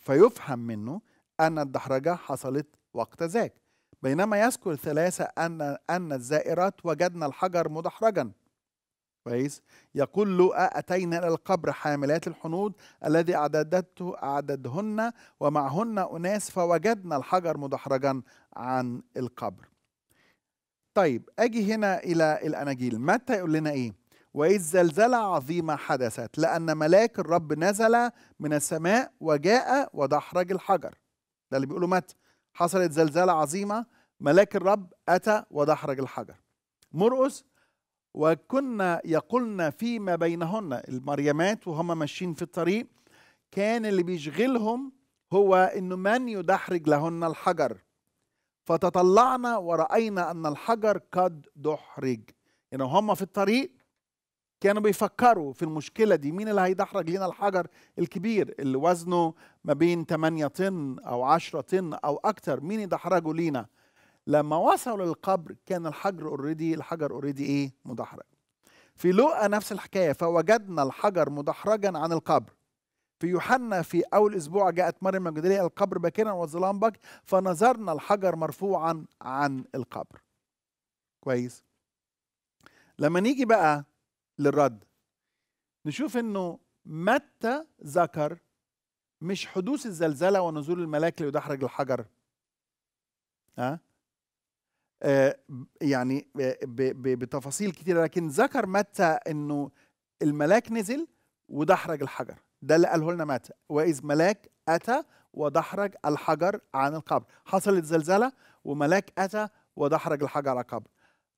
فيفهم منه أن الدحرجة حصلت وقت ذاك بينما يذكر ثلاثة أن أن الزائرات وجدنا الحجر مدحرجا كويس يقول لؤى أتينا إلى القبر حاملات الحنود الذي أعددته أعددهن ومعهن أناس فوجدنا الحجر مدحرجا عن القبر طيب أجي هنا إلى الأناجيل متى يقول لنا إيه وإذ زلزلة عظيمة حدثت لأن ملاك الرب نزل من السماء وجاء ودحرج الحجر ده اللي بيقوله متى حصلت زلزلة عظيمة ملاك الرب أتى ودحرج الحجر مرقس وكنا يقولن فيما بينهن المريمات وهم ماشيين في الطريق كان اللي بيشغلهم هو انه من يدحرج لهن الحجر فتطلعنا ورأينا أن الحجر قد دحرج يعني هم في الطريق كانوا بيفكروا في المشكلة دي مين اللي هيدحرج لنا الحجر الكبير اللي وزنه ما بين 8 طن أو 10 طن أو أكتر مين يدحرجه لينا لما وصلوا للقبر كان الحجر اوريدي الحجر اوريدي ايه مدحرج في لوقا نفس الحكايه فوجدنا الحجر مدحرجا عن القبر في يوحنا في اول اسبوع جاءت مريم المجدليه القبر باكرا والظلام بك فنظرنا الحجر مرفوعا عن القبر كويس لما نيجي بقى للرد نشوف انه متى ذكر مش حدوث الزلزله ونزول الملاك ليدحرج الحجر ها آه، يعني آه، بتفاصيل كتيره لكن ذكر متى انه الملاك نزل ودحرج الحجر ده اللي قاله لنا متى واذ ملاك اتى ودحرج الحجر عن القبر حصلت زلزله وملاك اتى ودحرج الحجر على القبر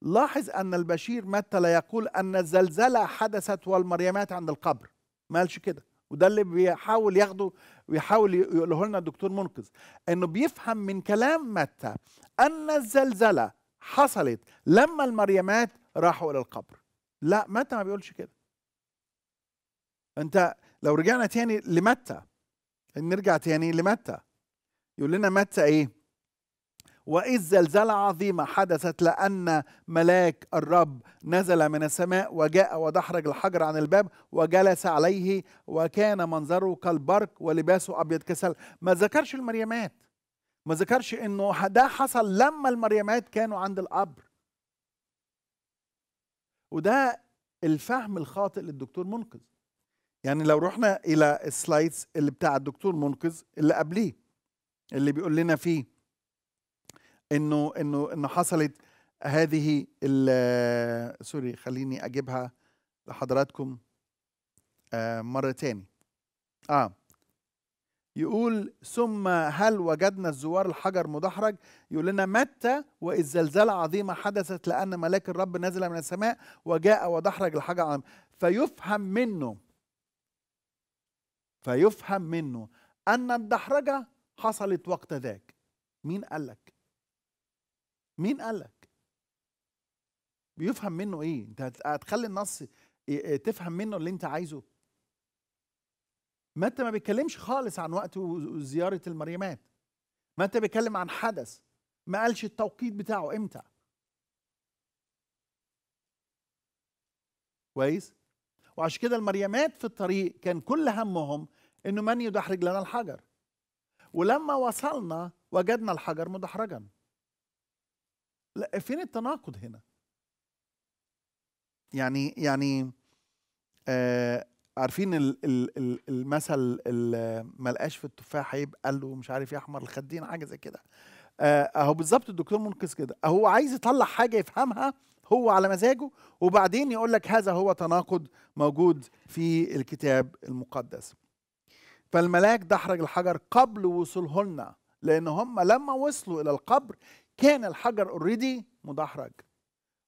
لاحظ ان البشير متى لا يقول ان الزلزله حدثت والمريمات عند القبر ما قالش كده وده اللي بيحاول ياخده ويحاول يقوله لنا الدكتور منقذ انه بيفهم من كلام متى ان الزلزله حصلت لما المريمات راحوا الى القبر لا متى ما بيقولش كده انت لو رجعنا تاني لمتى نرجع تاني لمتى يقول لنا متى ايه وإذ زلزلة عظيمة حدثت لأن ملاك الرب نزل من السماء وجاء ودحرج الحجر عن الباب وجلس عليه وكان منظره كالبرق ولباسه أبيض كسل ما ذكرش المريمات ما ذكرش انه ده حصل لما المريمات كانوا عند القبر وده الفهم الخاطئ للدكتور منقذ يعني لو رحنا الى السلايدز اللي بتاع الدكتور منقذ اللي قبليه اللي بيقول لنا فيه انه انه انه حصلت هذه سوري خليني اجيبها لحضراتكم آه مره تاني اه يقول ثم هل وجدنا الزوار الحجر مدحرج يقول لنا متى واذ زلزله عظيمه حدثت لان ملاك الرب نزل من السماء وجاء ودحرج الحجر عظيم فيفهم منه فيفهم منه ان الدحرجه حصلت وقت ذاك مين قال لك مين قالك بيفهم منه ايه انت هتخلي النص آه، تفهم منه اللي انت عايزه متى ما بيتكلمش خالص عن وقت زيارة المريمات متى بيتكلم عن حدث ما قالش التوقيت بتاعه امتى كويس وعشان كده المريمات في الطريق كان كل همهم انه من يدحرج لنا الحجر ولما وصلنا وجدنا الحجر مدحرجا لا فين التناقض هنا يعني يعني آه عارفين الـ الـ المثل ملقاش في التفاح هيبقى قال له مش عارف يحمر إيه الخدين حاجه زي كده آه، اهو بالظبط الدكتور منقذ كده هو عايز يطلع حاجه يفهمها هو على مزاجه وبعدين يقول لك هذا هو تناقض موجود في الكتاب المقدس فالملاك دحرج الحجر قبل وصوله لنا لأن هم لما وصلوا إلى القبر كان الحجر اوريدي مدحرج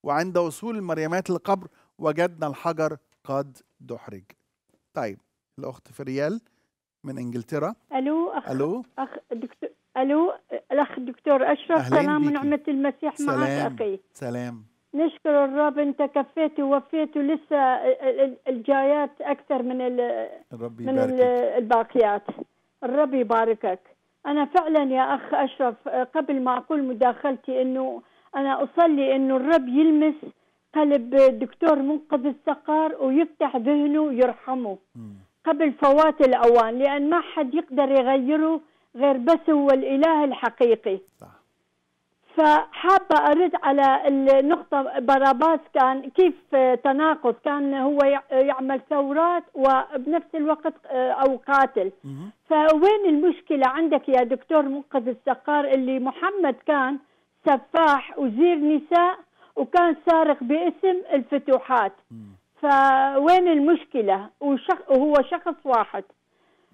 وعند وصول المريمات للقبر وجدنا الحجر قد دحرج طيب الأخت فريال من إنجلترا ألو أخ ألو أخ دكتور ألو الأخ الدكتور أشرف سلام ونعمة المسيح سلام. معك أخي سلام نشكر الرب انت كفيت ووفيت ولسه الجايات اكثر من ال الرب من الباقيات الرب يباركك أنا فعلا يا أخ أشرف قبل ما أقول مداخلتي أنه أنا أصلي أنه الرب يلمس قلب دكتور منقذ السقار ويفتح ذهنه ويرحمه قبل فوات الأوان لأن ما حد يقدر يغيره غير بس هو الإله الحقيقي صح. فحابة أرد على النقطة باراباس كان كيف آه، تناقض كان هو يعمل ثورات وبنفس الوقت آه، أو قاتل فوين المشكلة عندك يا دكتور منقذ السقار اللي محمد كان سفاح وزير نساء وكان سارق باسم الفتوحات فوين المشكلة وهو شخص واحد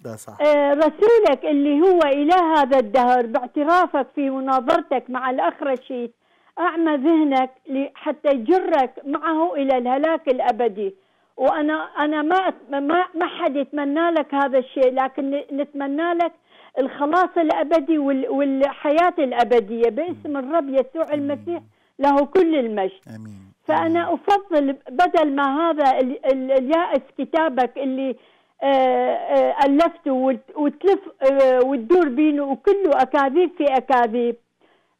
ده صح آه، رسولك اللي هو إلى هذا الدهر باعترافك في مناظرتك مع الأخ رشيد أعمى ذهنك حتى يجرك معه إلى الهلاك الأبدي وأنا أنا ما ما ما حد يتمنى لك هذا الشيء لكن نتمنى لك الخلاص الأبدي والحياة الأبدية باسم الرب يسوع المسيح له كل المجد آمين فأنا أفضل بدل ما هذا اليائس كتابك اللي آه، آه، الفته وتلف آه، وتدور بينه وكله اكاذيب في اكاذيب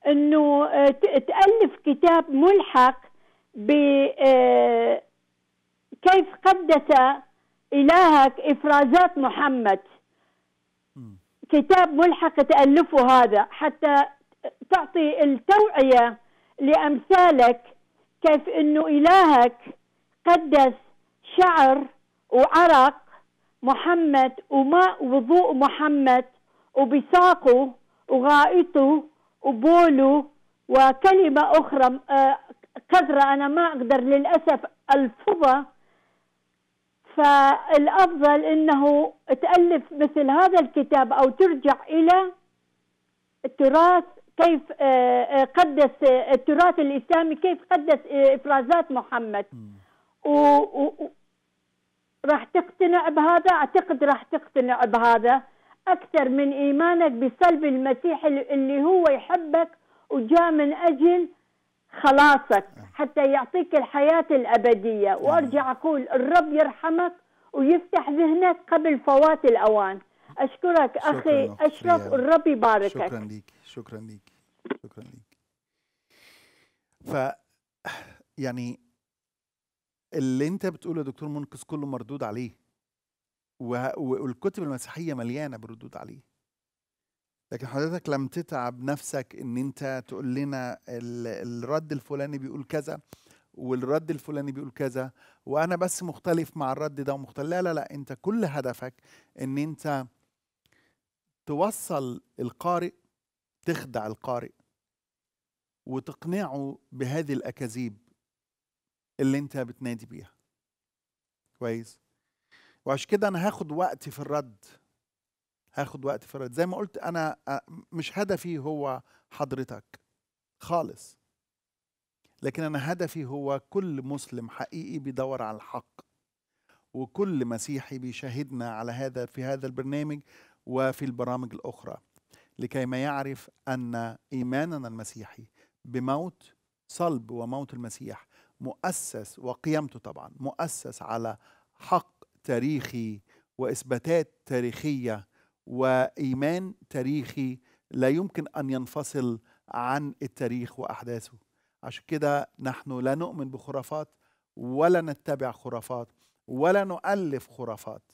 انه تالف كتاب ملحق ب كيف قدس الهك افرازات محمد كتاب ملحق تالفه هذا حتى تعطي التوعيه لامثالك كيف انه الهك قدس شعر وعرق محمد وماء وضوء محمد وبساقه وغائطه وبوله وكلمة أخرى آه، كثرة أنا ما أقدر للأسف ألفظها فالأفضل أنه تألف مثل هذا الكتاب أو ترجع إلى التراث كيف آه، آه، قدس التراث الإسلامي كيف قدس إفرازات محمد و راح تقتنع بهذا اعتقد راح تقتنع بهذا اكثر من ايمانك بسلب المسيح اللي هو يحبك وجاء من اجل خلاصك حتى يعطيك الحياه الابديه وارجع اقول الرب يرحمك ويفتح ذهنك قبل فوات الاوان اشكرك اخي اشرف الرب يباركك شكرا لك شكرا لك شكرا لك ف يعني اللي انت بتقوله يا دكتور منقذ كله مردود عليه والكتب المسيحيه مليانه بردود عليه لكن حضرتك لم تتعب نفسك ان انت تقول لنا الرد الفلاني بيقول كذا والرد الفلاني بيقول كذا وانا بس مختلف مع الرد ده ومختلف لا لا لا انت كل هدفك ان انت توصل القارئ تخدع القارئ وتقنعه بهذه الاكاذيب اللي انت بتنادي بيها كويس وعشان كده انا هاخد وقت في الرد هاخد وقت في الرد زي ما قلت انا مش هدفي هو حضرتك خالص لكن انا هدفي هو كل مسلم حقيقي بيدور على الحق وكل مسيحي بيشاهدنا على هذا في هذا البرنامج وفي البرامج الاخرى لكي ما يعرف ان ايماننا المسيحي بموت صلب وموت المسيح مؤسس وقيمته طبعا مؤسس على حق تاريخي واثباتات تاريخيه وايمان تاريخي لا يمكن ان ينفصل عن التاريخ واحداثه عشان كده نحن لا نؤمن بخرافات ولا نتبع خرافات ولا نؤلف خرافات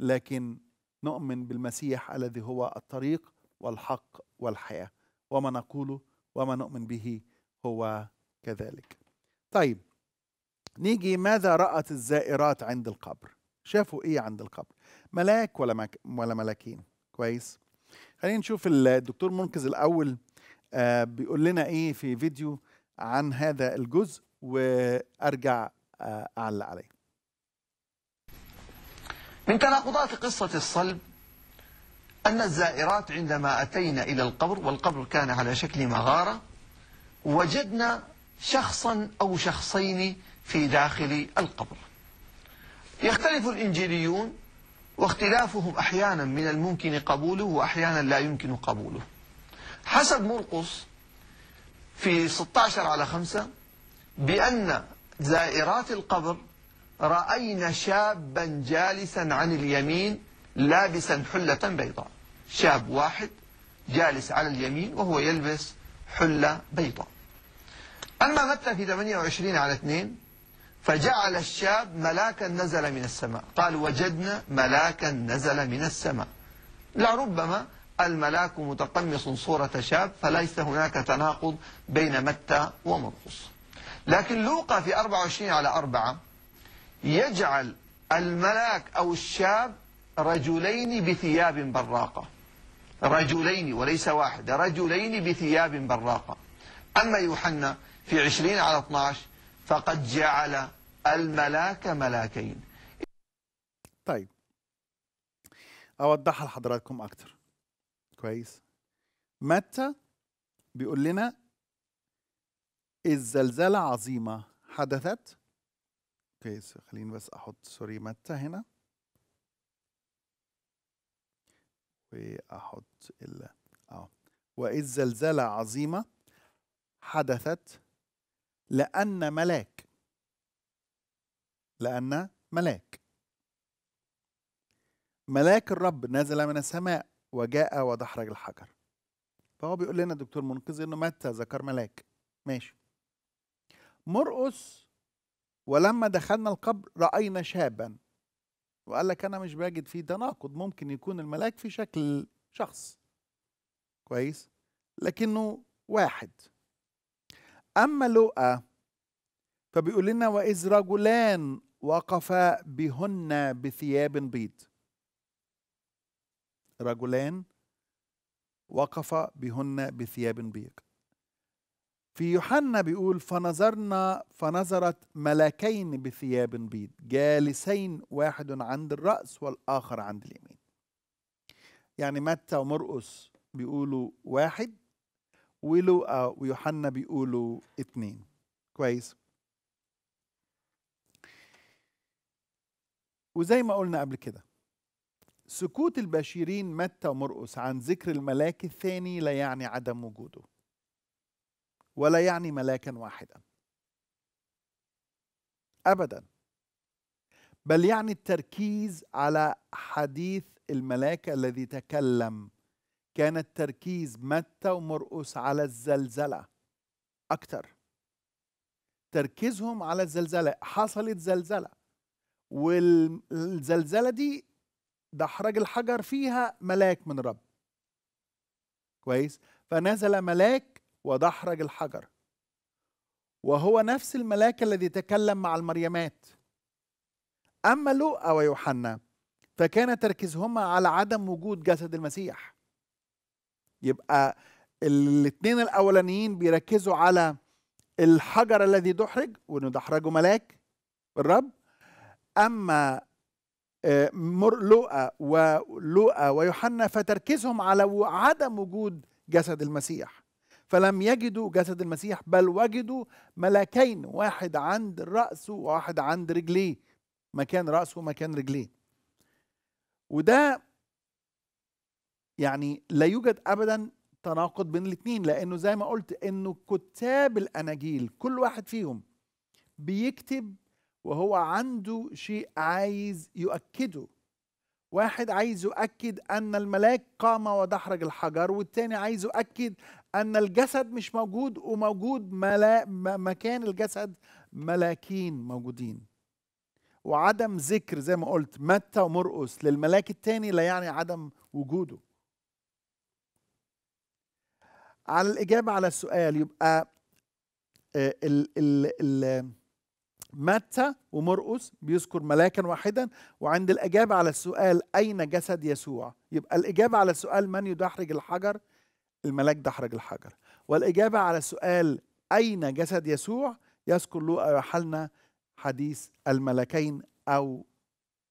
لكن نؤمن بالمسيح الذي هو الطريق والحق والحياه وما نقوله وما نؤمن به هو كذلك طيب نيجي ماذا رأت الزائرات عند القبر شافوا ايه عند القبر ملاك ولا مك... ولا ملاكين كويس خلينا نشوف الدكتور منقذ الاول آه بيقول لنا ايه في فيديو عن هذا الجزء وارجع آه اعلق عليه من تناقضات قصة الصلب أن الزائرات عندما أتينا إلى القبر والقبر كان على شكل مغارة وجدنا شخصا أو شخصين في داخل القبر يختلف الإنجيليون واختلافهم أحيانا من الممكن قبوله وأحيانا لا يمكن قبوله حسب مرقص في 16 على 5 بأن زائرات القبر رأينا شابا جالسا عن اليمين لابسا حلة بيضاء شاب واحد جالس على اليمين وهو يلبس حلة بيضاء أما متى في 28 على 2 فجعل الشاب ملاكا نزل من السماء قال وجدنا ملاكا نزل من السماء لربما الملاك متقمص صورة شاب فليس هناك تناقض بين متى ومرقص لكن لوقا في 24 على 4 يجعل الملاك أو الشاب رجلين بثياب براقة رجلين وليس واحد رجلين بثياب براقة أما يوحنا في عشرين على 12 فقد جعل الملاك ملاكين طيب أوضحها لحضراتكم أكتر كويس متى بيقول لنا إذ عظيمة حدثت كويس خليني بس أحط سوري متى هنا وأحط ال أه وإذ زلزلة عظيمة حدثت لأن ملاك لأن ملاك ملاك الرب نزل من السماء وجاء ودحرج الحجر فهو بيقول لنا الدكتور منقذ انه متى ذكر ملاك ماشي مرقص ولما دخلنا القبر راينا شابا وقال لك انا مش بجد فيه تناقض ممكن يكون الملاك في شكل شخص كويس لكنه واحد أما لؤى فبيقول لنا وإذ رجلان وقفا بهن بثياب بيض رجلان وقفا بهن بثياب بيض في يوحنا بيقول فنظرنا فنظرت ملاكين بثياب بيض جالسين واحد عند الرأس والآخر عند اليمين يعني متى ومرقس بيقولوا واحد ولوقا ويوحنا بيقولوا اثنين كويس وزي ما قلنا قبل كده سكوت البشيرين متى ومرقس عن ذكر الملاك الثاني لا يعني عدم وجوده ولا يعني ملاكا واحدا ابدا بل يعني التركيز على حديث الملاك الذي تكلم كان التركيز متى ومرقس على الزلزلة أكتر تركيزهم على الزلزلة حصلت زلزلة والزلزلة دي دحرج الحجر فيها ملاك من رب كويس فنزل ملاك ودحرج الحجر وهو نفس الملاك الذي تكلم مع المريمات أما لوقا ويوحنا فكان تركيزهما على عدم وجود جسد المسيح يبقى الاثنين الاولانيين بيركزوا على الحجر الذي دحرج وانه دحرجه ملاك الرب اما آه، لوقا ولوقا ويوحنا فتركيزهم على عدم وجود جسد المسيح فلم يجدوا جسد المسيح بل وجدوا ملاكين واحد عند رأسه وواحد عند رجليه مكان رأسه ومكان رجليه وده يعني لا يوجد ابدا تناقض بين الاثنين لانه زي ما قلت انه كتاب الاناجيل كل واحد فيهم بيكتب وهو عنده شيء عايز يؤكده واحد عايز يؤكد ان الملاك قام ودحرج الحجر والتاني عايز يؤكد ان الجسد مش موجود وموجود ملا مكان الجسد ملاكين موجودين وعدم ذكر زي ما قلت متى ومرقس للملاك التاني لا يعني عدم وجوده على الإجابة على السؤال يبقى آه، ال ال ال متى ومرقس بيذكر ملاكا واحدا وعند الإجابة على السؤال أين جسد يسوع يبقى الإجابة على السؤال من يدحرج الحجر الملاك دحرج الحجر والإجابة على السؤال أين جسد يسوع يذكر لوقا يوحنا حديث الملكين أو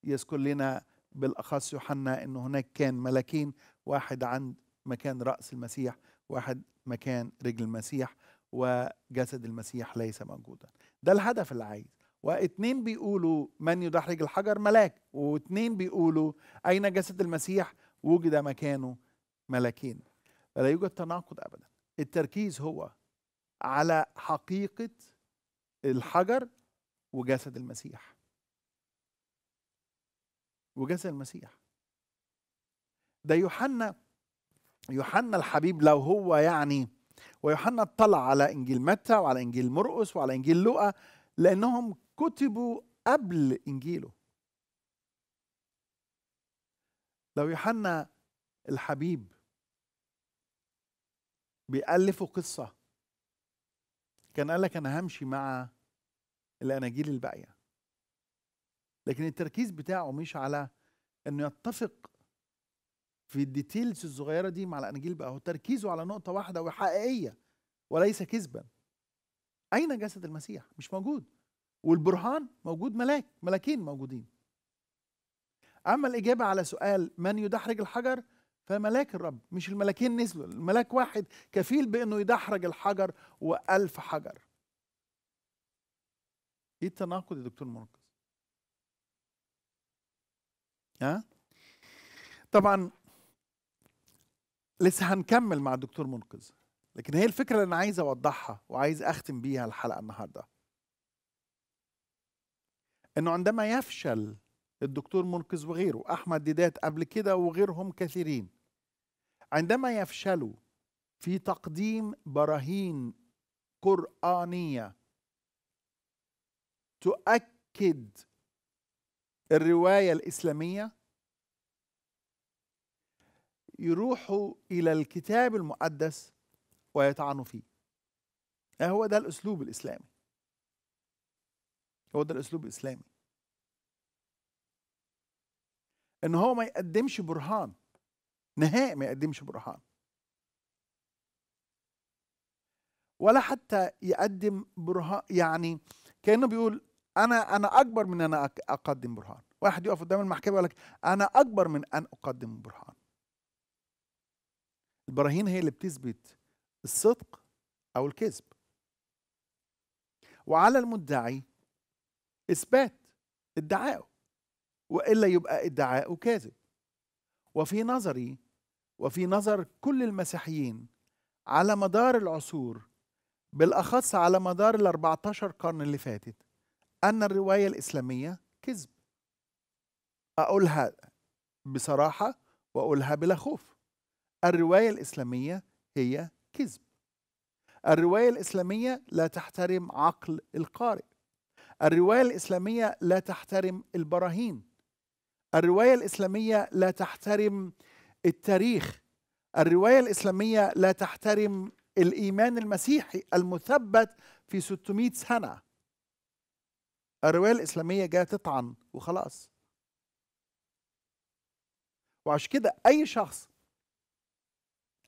يذكر لنا بالأخص يوحنا أن هناك كان ملكين واحد عند مكان رأس المسيح واحد مكان رجل المسيح وجسد المسيح ليس موجودا ده الهدف اللي عايز واثنين بيقولوا من يدحرج الحجر ملاك واثنين بيقولوا أين جسد المسيح وجد مكانه ملاكين فلا يوجد تناقض أبدا التركيز هو على حقيقة الحجر وجسد المسيح وجسد المسيح ده يوحنا يوحنا الحبيب لو هو يعني ويوحنا اطلع على انجيل متى وعلى انجيل مرقس وعلى انجيل لوقا لانهم كتبوا قبل انجيله لو يوحنا الحبيب بيألفوا قصة كان قال لك أنا همشي مع الأناجيل الباقية لكن التركيز بتاعه مش على أنه يتفق في الديتيلز الصغيره دي مع الاناجيل بقى هو تركيزه على نقطه واحده وحقيقيه وليس كذبا اين جسد المسيح مش موجود والبرهان موجود ملاك ملاكين موجودين اما الاجابه على سؤال من يدحرج الحجر فملاك الرب مش الملاكين نزلوا الملاك واحد كفيل بانه يدحرج الحجر والف حجر ايه التناقض يا دكتور مركز ها طبعا لسه هنكمل مع الدكتور منقذ لكن هي الفكره اللي انا عايز اوضحها وعايز اختم بيها الحلقه النهارده انه عندما يفشل الدكتور منقذ وغيره احمد ديدات قبل كده وغيرهم كثيرين عندما يفشلوا في تقديم براهين قرانيه تؤكد الروايه الاسلاميه يروحوا إلى الكتاب المقدس ويطعنوا فيه هو ده الأسلوب الإسلامي هو ده الأسلوب الإسلامي إن هو ما يقدمش برهان نهائي ما يقدمش برهان ولا حتى يقدم برهان يعني كانه بيقول انا انا اكبر من ان انا اقدم برهان واحد يقف قدام المحكمه يقول لك انا اكبر من ان اقدم برهان البراهين هي اللي بتثبت الصدق أو الكذب وعلى المدعي إثبات ادعاءه وإلا يبقى ادعاءه كاذب وفي نظري وفي نظر كل المسيحيين على مدار العصور بالأخص على مدار ال 14 قرن اللي فاتت أن الرواية الإسلامية كذب أقولها بصراحة وأقولها بلا خوف الرواية الإسلامية هي كذب الرواية الإسلامية لا تحترم عقل القارئ الرواية الإسلامية لا تحترم البراهين الرواية الإسلامية لا تحترم التاريخ الرواية الإسلامية لا تحترم الإيمان المسيحي المثبت في 600 سنة الرواية الإسلامية جاية تطعن وخلاص وعشان كده أي شخص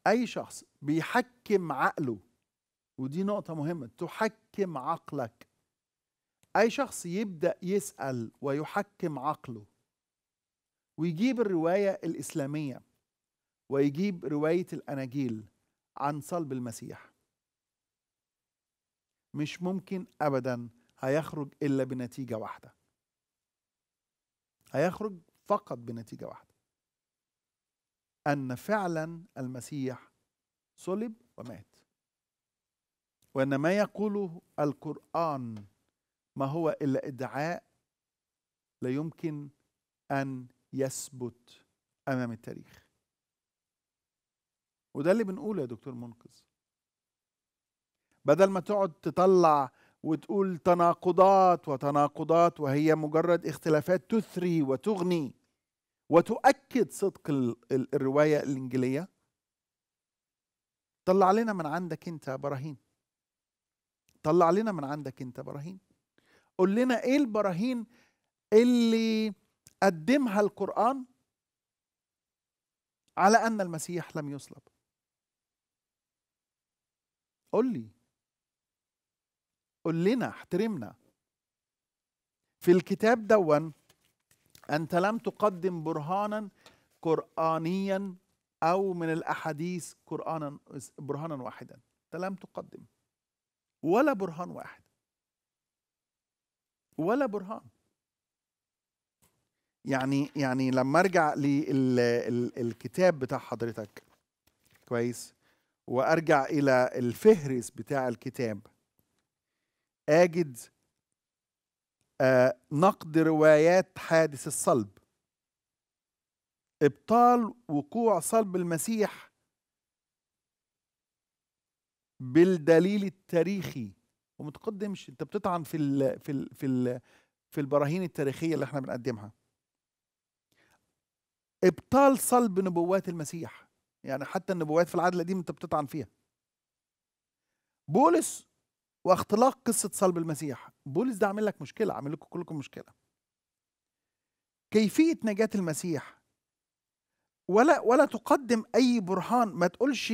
اي شخص بيحكم عقله ودي نقطه مهمه تحكم عقلك اي شخص يبدا يسال ويحكم عقله ويجيب الروايه الاسلاميه ويجيب روايه الاناجيل عن صلب المسيح مش ممكن ابدا هيخرج الا بنتيجه واحده هيخرج فقط بنتيجه واحده أن فعلا المسيح صلب ومات وأن ما يقوله القرآن ما هو إلا إدعاء لا يمكن أن يثبت أمام التاريخ وده اللي بنقوله يا دكتور منقذ بدل ما تقعد تطلع وتقول تناقضات وتناقضات وهي مجرد اختلافات تثري وتغني وتؤكد صدق الرواية الإنجيلية طلع لنا من عندك أنت براهين طلع لنا من عندك أنت براهين قول لنا إيه البراهين اللي قدمها القرآن على أن المسيح لم يصلب قول لي قول لنا احترمنا في الكتاب دون أنت لم تقدم برهانا قرآنيا أو من الأحاديث قرآنا برهانا واحدا أنت لم تقدم ولا برهان واحد ولا برهان يعني يعني لما ارجع للكتاب بتاع حضرتك كويس وارجع الى الفهرس بتاع الكتاب اجد آه، نقد روايات حادث الصلب ابطال وقوع صلب المسيح بالدليل التاريخي وما تقدمش انت بتطعن في الـ في الـ في الـ في البراهين التاريخيه اللي احنا بنقدمها ابطال صلب نبوات المسيح يعني حتى النبوات في العهد القديم انت بتطعن فيها بولس واختلاق قصه صلب المسيح بولس ده عامل لك مشكله عامل لكم كلكم مشكله كيفيه نجاه المسيح ولا ولا تقدم اي برهان ما تقولش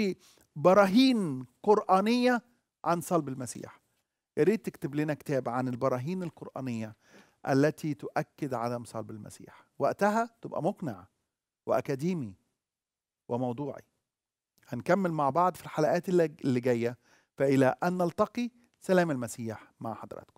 براهين قرانيه عن صلب المسيح يا ريت تكتب لنا كتاب عن البراهين القرانيه التي تؤكد عدم صلب المسيح وقتها تبقى مقنع واكاديمي وموضوعي هنكمل مع بعض في الحلقات اللي جايه فإلى أن نلتقي سلام المسيح مع حضراتكم